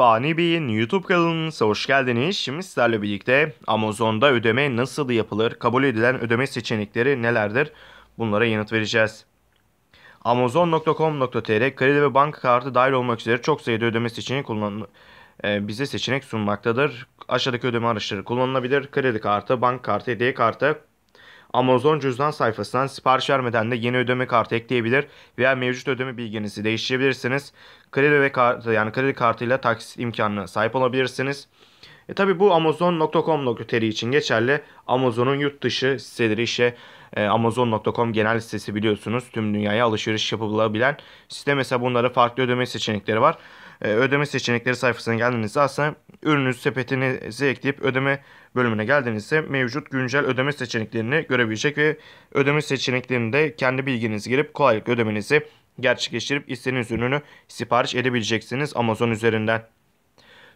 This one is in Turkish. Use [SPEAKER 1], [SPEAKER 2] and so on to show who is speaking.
[SPEAKER 1] Fani Bey'in YouTube kanalınıza hoş geldiniz. Şimdi sizlerle birlikte Amazon'da ödeme nasıl yapılır, kabul edilen ödeme seçenekleri nelerdir bunlara yanıt vereceğiz. Amazon.com.tr kredi ve banka kartı dahil olmak üzere çok sayıda ödeme seçeneği kullanılır e, bize seçenek sunmaktadır. Aşağıdaki ödeme araçları kullanılabilir. Kredi kartı, bank kartı, hediye kartı, Amazon cüzdan sayfasından sipariş vermeden de yeni ödeme kartı ekleyebilir veya mevcut ödeme bilginizi değiştirebilirsiniz. Kredi ve kartı yani kredi kartıyla taksit imkanına sahip olabilirsiniz. E tabi bu Amazon.com.tr için geçerli. Amazon'un yurt dışı siteleri işte e, Amazon.com genel sitesi biliyorsunuz. Tüm dünyaya alışveriş yapılabilen site. Mesela bunlara farklı ödeme seçenekleri var. E, ödeme seçenekleri sayfasına geldiğinizde aslında ürününüz sepetinize ekleyip ödeme bölümüne geldiğinizde mevcut güncel ödeme seçeneklerini görebilecek ve ödeme seçeneklerinde kendi bilginizi girip kolaylıkla ödemenizi gerçekleştirip istediğiniz ürünü sipariş edebileceksiniz Amazon üzerinden.